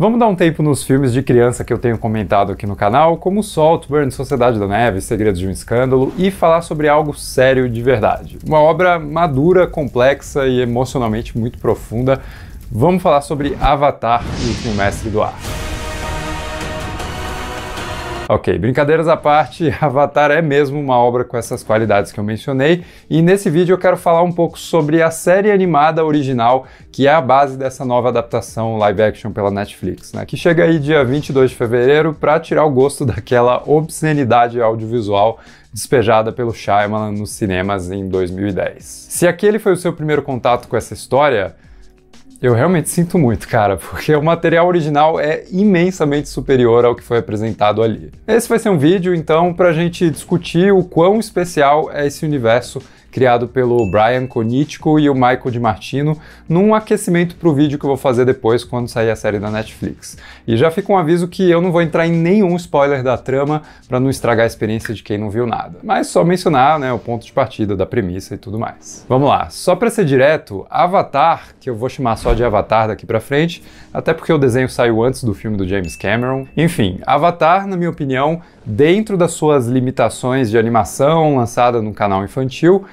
Vamos dar um tempo nos filmes de criança que eu tenho comentado aqui no canal, como Saltburn, Sociedade da Neve, Segredos de um Escândalo, e falar sobre algo sério de verdade. Uma obra madura, complexa e emocionalmente muito profunda. Vamos falar sobre Avatar e o Mestre do Ar. Ok, brincadeiras à parte, Avatar é mesmo uma obra com essas qualidades que eu mencionei, e nesse vídeo eu quero falar um pouco sobre a série animada original, que é a base dessa nova adaptação live action pela Netflix, né, que chega aí dia 22 de fevereiro para tirar o gosto daquela obscenidade audiovisual despejada pelo Shyamalan nos cinemas em 2010. Se aquele foi o seu primeiro contato com essa história, eu realmente sinto muito, cara, porque o material original é imensamente superior ao que foi apresentado ali. Esse vai ser um vídeo, então, para a gente discutir o quão especial é esse universo criado pelo Brian Conitico e o Michael Di Martino, num aquecimento para o vídeo que eu vou fazer depois quando sair a série da Netflix. E já fica um aviso que eu não vou entrar em nenhum spoiler da trama para não estragar a experiência de quem não viu nada, mas só mencionar né, o ponto de partida da premissa e tudo mais. Vamos lá, só para ser direto, Avatar, que eu vou chamar só de Avatar daqui para frente, até porque o desenho saiu antes do filme do James Cameron. Enfim, Avatar, na minha opinião, dentro das suas limitações de animação lançada no canal infantil,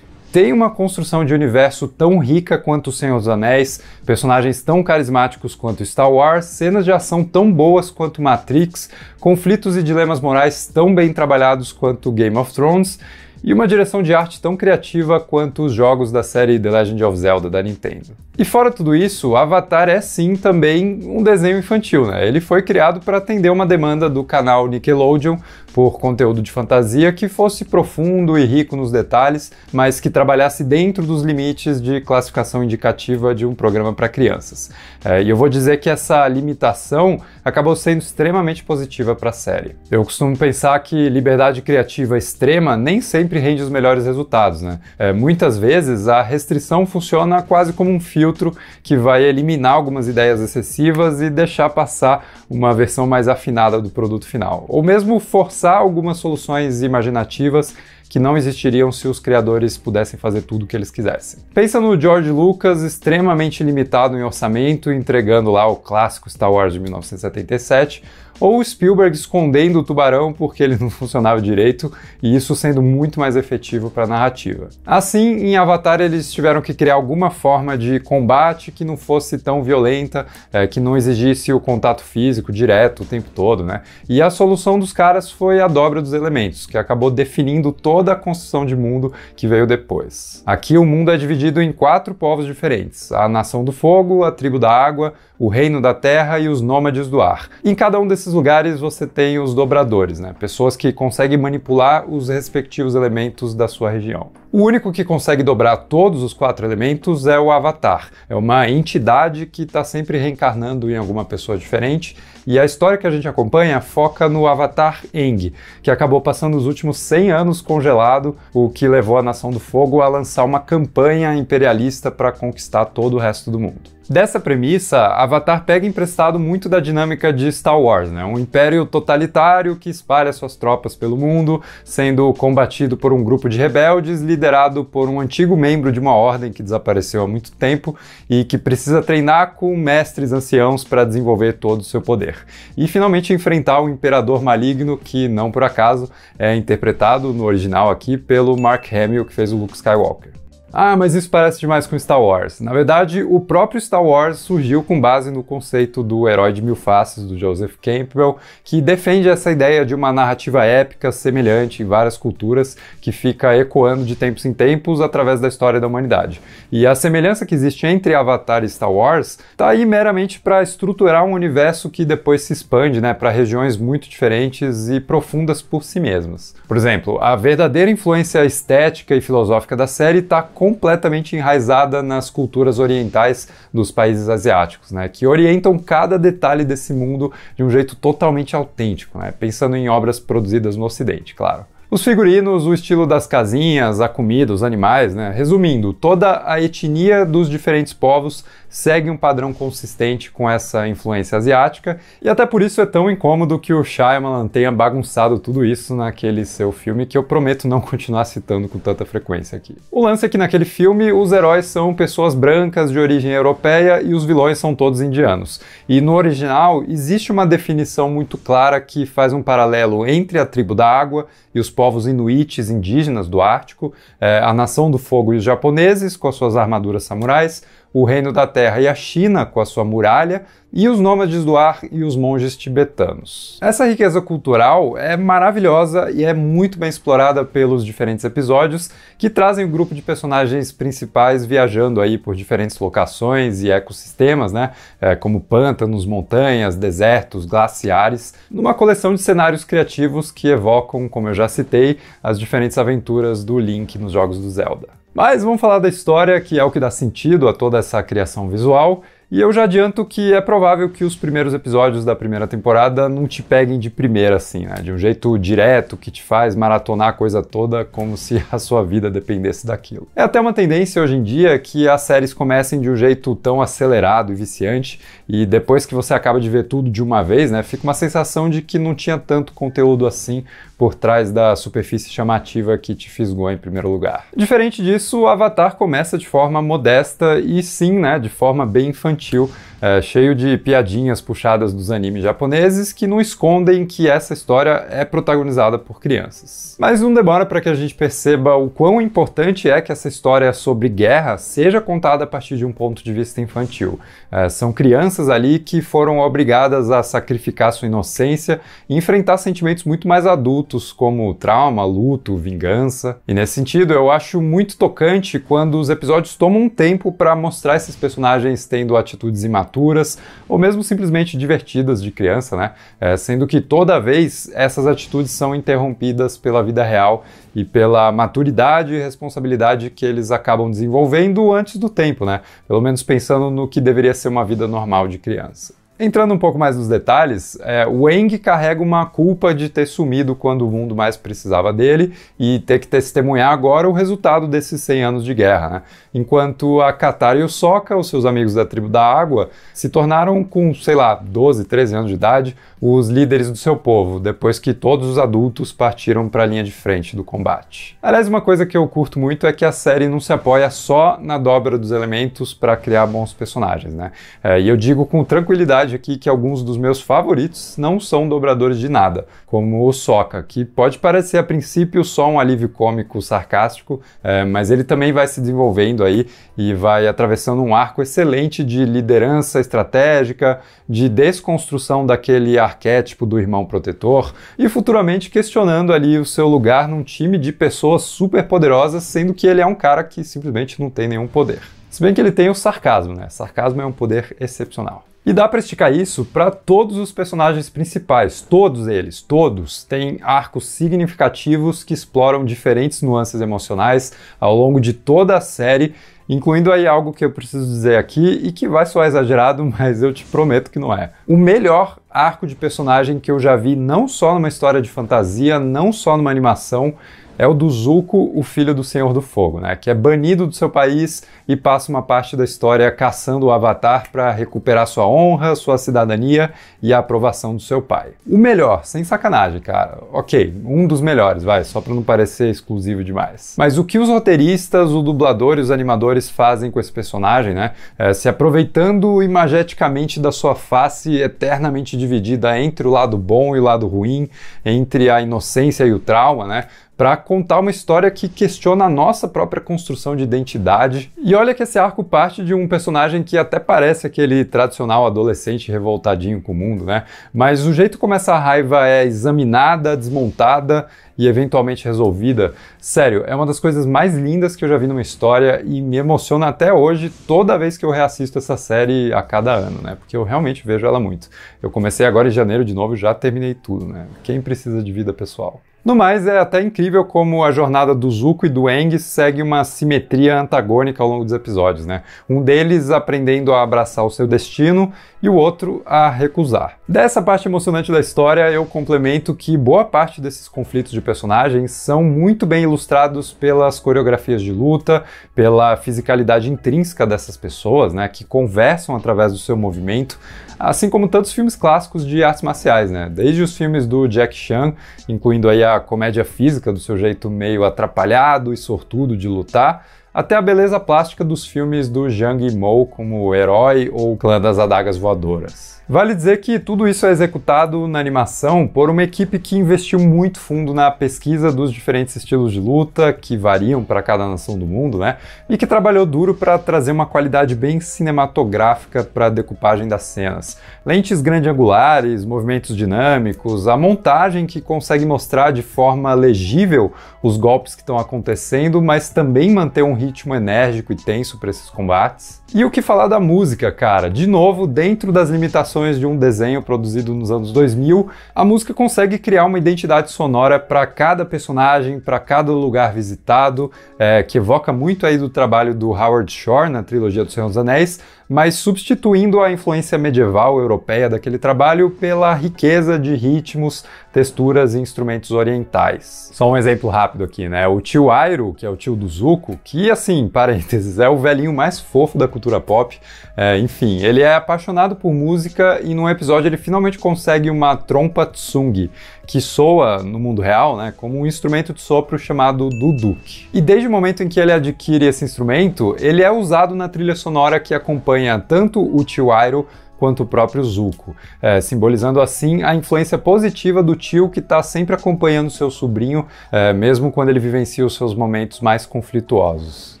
tem uma construção de universo tão rica quanto O Senhor dos Anéis, personagens tão carismáticos quanto Star Wars, cenas de ação tão boas quanto Matrix, conflitos e dilemas morais tão bem trabalhados quanto Game of Thrones e uma direção de arte tão criativa quanto os jogos da série The Legend of Zelda da Nintendo. E fora tudo isso, Avatar é sim também um desenho infantil, né? Ele foi criado para atender uma demanda do canal Nickelodeon por conteúdo de fantasia que fosse profundo e rico nos detalhes, mas que trabalhasse dentro dos limites de classificação indicativa de um programa para crianças. É, e eu vou dizer que essa limitação acabou sendo extremamente positiva para a série. Eu costumo pensar que liberdade criativa extrema nem sempre rende os melhores resultados, né? É, muitas vezes a restrição funciona quase como um filme filtro que vai eliminar algumas ideias excessivas e deixar passar uma versão mais afinada do produto final. Ou mesmo forçar algumas soluções imaginativas que não existiriam se os criadores pudessem fazer tudo o que eles quisessem. Pensa no George Lucas extremamente limitado em orçamento, entregando lá o clássico Star Wars de 1977 ou o Spielberg escondendo o tubarão porque ele não funcionava direito, e isso sendo muito mais efetivo para a narrativa. Assim, em Avatar eles tiveram que criar alguma forma de combate que não fosse tão violenta, é, que não exigisse o contato físico direto o tempo todo, né? E a solução dos caras foi a dobra dos elementos, que acabou definindo toda a construção de mundo que veio depois. Aqui o mundo é dividido em quatro povos diferentes: a nação do fogo, a tribo da água, o reino da terra e os nômades do ar. Em cada um desses lugares você tem os dobradores, né? pessoas que conseguem manipular os respectivos elementos da sua região. O único que consegue dobrar todos os quatro elementos é o Avatar. É uma entidade que está sempre reencarnando em alguma pessoa diferente. E a história que a gente acompanha foca no Avatar Eng, que acabou passando os últimos 100 anos congelado, o que levou a Nação do Fogo a lançar uma campanha imperialista para conquistar todo o resto do mundo. Dessa premissa, Avatar pega emprestado muito da dinâmica de Star Wars, né? um império totalitário que espalha suas tropas pelo mundo, sendo combatido por um grupo de rebeldes liderado por um antigo membro de uma ordem que desapareceu há muito tempo e que precisa treinar com mestres anciãos para desenvolver todo o seu poder. E finalmente enfrentar o imperador maligno, que não por acaso é interpretado no original aqui pelo Mark Hamill, que fez o Luke Skywalker. Ah, mas isso parece demais com Star Wars. Na verdade, o próprio Star Wars surgiu com base no conceito do herói de mil faces, do Joseph Campbell, que defende essa ideia de uma narrativa épica semelhante em várias culturas que fica ecoando de tempos em tempos através da história da humanidade. E a semelhança que existe entre Avatar e Star Wars está aí meramente para estruturar um universo que depois se expande né, para regiões muito diferentes e profundas por si mesmas. Por exemplo, a verdadeira influência estética e filosófica da série está com completamente enraizada nas culturas orientais dos países asiáticos, né, que orientam cada detalhe desse mundo de um jeito totalmente autêntico, né, pensando em obras produzidas no Ocidente, claro. Os figurinos, o estilo das casinhas, a comida, os animais, né? Resumindo, toda a etnia dos diferentes povos segue um padrão consistente com essa influência asiática, e até por isso é tão incômodo que o Shyamalan tenha bagunçado tudo isso naquele seu filme que eu prometo não continuar citando com tanta frequência aqui. O lance é que naquele filme os heróis são pessoas brancas de origem europeia e os vilões são todos indianos. E no original existe uma definição muito clara que faz um paralelo entre a tribo da água e os povos inuites indígenas do Ártico, eh, a Nação do Fogo e os japoneses, com suas armaduras samurais, o Reino da Terra e a China com a sua muralha, e os nômades do ar e os monges tibetanos. Essa riqueza cultural é maravilhosa e é muito bem explorada pelos diferentes episódios que trazem o grupo de personagens principais viajando aí por diferentes locações e ecossistemas, né, é, como pântanos, montanhas, desertos, glaciares, numa coleção de cenários criativos que evocam, como eu já citei, as diferentes aventuras do Link nos jogos do Zelda. Mas vamos falar da história, que é o que dá sentido a toda essa criação visual, e eu já adianto que é provável que os primeiros episódios da primeira temporada não te peguem de primeira, assim, né? De um jeito direto que te faz maratonar a coisa toda como se a sua vida dependesse daquilo. É até uma tendência hoje em dia que as séries comecem de um jeito tão acelerado e viciante, e depois que você acaba de ver tudo de uma vez, né? Fica uma sensação de que não tinha tanto conteúdo assim por trás da superfície chamativa que te fisgou em primeiro lugar. Diferente disso, o Avatar começa de forma modesta e sim, né? De forma bem infantil infantil, é, cheio de piadinhas puxadas dos animes japoneses que não escondem que essa história é protagonizada por crianças. Mas não demora para que a gente perceba o quão importante é que essa história sobre guerra seja contada a partir de um ponto de vista infantil. É, são crianças ali que foram obrigadas a sacrificar sua inocência e enfrentar sentimentos muito mais adultos, como trauma, luto, vingança. E nesse sentido, eu acho muito tocante quando os episódios tomam um tempo para mostrar esses personagens tendo atitudes imaturas ou mesmo simplesmente divertidas de criança, né? É, sendo que toda vez essas atitudes são interrompidas pela vida real e pela maturidade e responsabilidade que eles acabam desenvolvendo antes do tempo, né? Pelo menos pensando no que deveria ser uma vida normal de criança. Entrando um pouco mais nos detalhes, é, Wang carrega uma culpa de ter sumido quando o mundo mais precisava dele e ter que testemunhar agora o resultado desses 100 anos de guerra. Né? Enquanto a Katara e o Sokka, os seus amigos da tribo da água, se tornaram, com, sei lá, 12, 13 anos de idade, os líderes do seu povo, depois que todos os adultos partiram para a linha de frente do combate. Aliás, uma coisa que eu curto muito é que a série não se apoia só na dobra dos elementos para criar bons personagens. Né? É, e eu digo com tranquilidade verdade aqui que alguns dos meus favoritos não são dobradores de nada, como o Soca, que pode parecer a princípio só um alívio cômico sarcástico, é, mas ele também vai se desenvolvendo aí e vai atravessando um arco excelente de liderança estratégica, de desconstrução daquele arquétipo do irmão protetor e futuramente questionando ali o seu lugar num time de pessoas super poderosas, sendo que ele é um cara que simplesmente não tem nenhum poder. Se bem que ele tem o sarcasmo, né? Sarcasmo é um poder excepcional. E dá para esticar isso para todos os personagens principais, todos eles, todos têm arcos significativos que exploram diferentes nuances emocionais ao longo de toda a série, incluindo aí algo que eu preciso dizer aqui e que vai soar exagerado, mas eu te prometo que não é. O melhor arco de personagem que eu já vi não só numa história de fantasia, não só numa animação, é o do Zuko, o filho do Senhor do Fogo, né? Que é banido do seu país e passa uma parte da história caçando o Avatar para recuperar sua honra, sua cidadania e a aprovação do seu pai. O melhor, sem sacanagem, cara. Ok, um dos melhores, vai, só para não parecer exclusivo demais. Mas o que os roteiristas, o dublador e os animadores fazem com esse personagem, né? É, se aproveitando imageticamente da sua face eternamente dividida entre o lado bom e o lado ruim, entre a inocência e o trauma, né? para contar uma história que questiona a nossa própria construção de identidade. E olha que esse arco parte de um personagem que até parece aquele tradicional adolescente revoltadinho com o mundo, né? Mas o jeito como essa raiva é examinada, desmontada e eventualmente resolvida, sério, é uma das coisas mais lindas que eu já vi numa história e me emociona até hoje toda vez que eu reassisto essa série a cada ano, né? Porque eu realmente vejo ela muito. Eu comecei agora em janeiro de novo e já terminei tudo, né? Quem precisa de vida pessoal? No mais, é até incrível como a jornada do Zuko e do Eng segue uma simetria antagônica ao longo dos episódios, né? Um deles aprendendo a abraçar o seu destino e o outro a recusar. Dessa parte emocionante da história, eu complemento que boa parte desses conflitos de personagens são muito bem ilustrados pelas coreografias de luta, pela fisicalidade intrínseca dessas pessoas, né, que conversam através do seu movimento, assim como tantos filmes clássicos de artes marciais, né, desde os filmes do Jack Chan, incluindo aí a comédia física do seu jeito meio atrapalhado e sortudo de lutar, até a beleza plástica dos filmes do Zhang Yimou como Herói ou Clã das Adagas Voadoras. Vale dizer que tudo isso é executado na animação por uma equipe que investiu muito fundo na pesquisa dos diferentes estilos de luta que variam para cada nação do mundo, né? E que trabalhou duro para trazer uma qualidade bem cinematográfica para a decupagem das cenas. Lentes grandiangulares, movimentos dinâmicos, a montagem que consegue mostrar de forma legível os golpes que estão acontecendo, mas também manter um ritmo ritmo enérgico e tenso para esses combates. E o que falar da música, cara? De novo, dentro das limitações de um desenho produzido nos anos 2000, a música consegue criar uma identidade sonora para cada personagem, para cada lugar visitado, é, que evoca muito aí do trabalho do Howard Shore na trilogia do Senhor dos Anéis, mas substituindo a influência medieval europeia daquele trabalho pela riqueza de ritmos, texturas e instrumentos orientais. Só um exemplo rápido aqui, né? O tio Airo, que é o tio do Zuko, que assim, parênteses, é o velhinho mais fofo da cultura pop. É, enfim, ele é apaixonado por música e num episódio ele finalmente consegue uma trompa tsung, que soa no mundo real, né, como um instrumento de sopro chamado duduk. E desde o momento em que ele adquire esse instrumento, ele é usado na trilha sonora que acompanha tanto o Tiwairo quanto o próprio Zuko, é, simbolizando assim a influência positiva do tio que está sempre acompanhando seu sobrinho, é, mesmo quando ele vivencia os seus momentos mais conflituosos.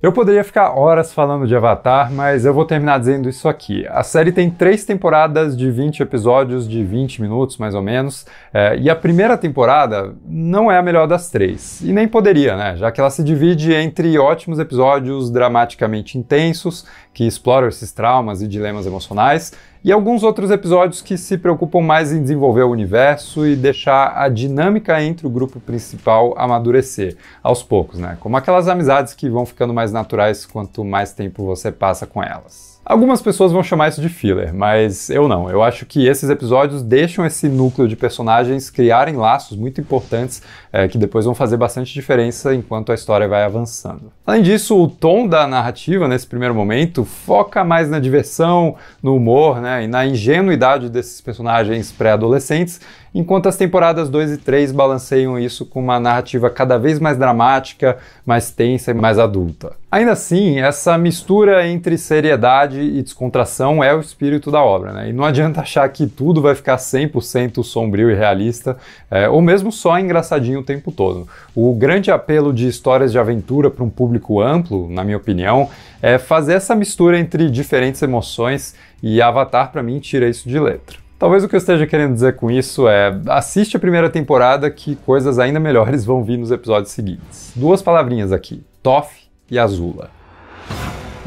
Eu poderia ficar horas falando de Avatar, mas eu vou terminar dizendo isso aqui. A série tem três temporadas de 20 episódios, de 20 minutos mais ou menos, é, e a primeira temporada não é a melhor das três. E nem poderia, né? Já que ela se divide entre ótimos episódios dramaticamente intensos, que exploram esses traumas e dilemas emocionais, e alguns outros episódios que se preocupam mais em desenvolver o universo e deixar a dinâmica entre o grupo principal amadurecer aos poucos, né? Como aquelas amizades que vão ficando mais naturais quanto mais tempo você passa com elas. Algumas pessoas vão chamar isso de filler, mas eu não. Eu acho que esses episódios deixam esse núcleo de personagens criarem laços muito importantes é, que depois vão fazer bastante diferença enquanto a história vai avançando. Além disso, o tom da narrativa nesse primeiro momento foca mais na diversão, no humor né, e na ingenuidade desses personagens pré-adolescentes enquanto as temporadas 2 e 3 balanceiam isso com uma narrativa cada vez mais dramática, mais tensa e mais adulta. Ainda assim, essa mistura entre seriedade e descontração é o espírito da obra, né? E não adianta achar que tudo vai ficar 100% sombrio e realista, é, ou mesmo só engraçadinho o tempo todo. O grande apelo de histórias de aventura para um público amplo, na minha opinião, é fazer essa mistura entre diferentes emoções e Avatar para mim tira isso de letra. Talvez o que eu esteja querendo dizer com isso é: assiste a primeira temporada que coisas ainda melhores vão vir nos episódios seguintes. Duas palavrinhas aqui: Toff e Azula.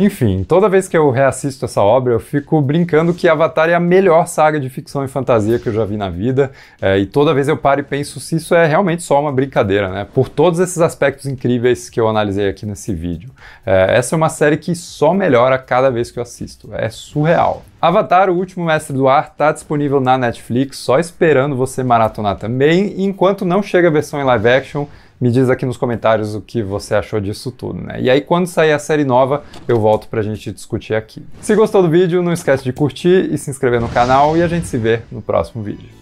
Enfim, toda vez que eu reassisto essa obra, eu fico brincando que Avatar é a melhor saga de ficção e fantasia que eu já vi na vida. É, e toda vez eu paro e penso se isso é realmente só uma brincadeira, né? Por todos esses aspectos incríveis que eu analisei aqui nesse vídeo. É, essa é uma série que só melhora cada vez que eu assisto. É surreal. Avatar, o último mestre do ar, está disponível na Netflix, só esperando você maratonar também. Enquanto não chega a versão em live action, me diz aqui nos comentários o que você achou disso tudo, né? E aí quando sair a série nova, eu volto pra gente discutir aqui. Se gostou do vídeo, não esquece de curtir e se inscrever no canal e a gente se vê no próximo vídeo.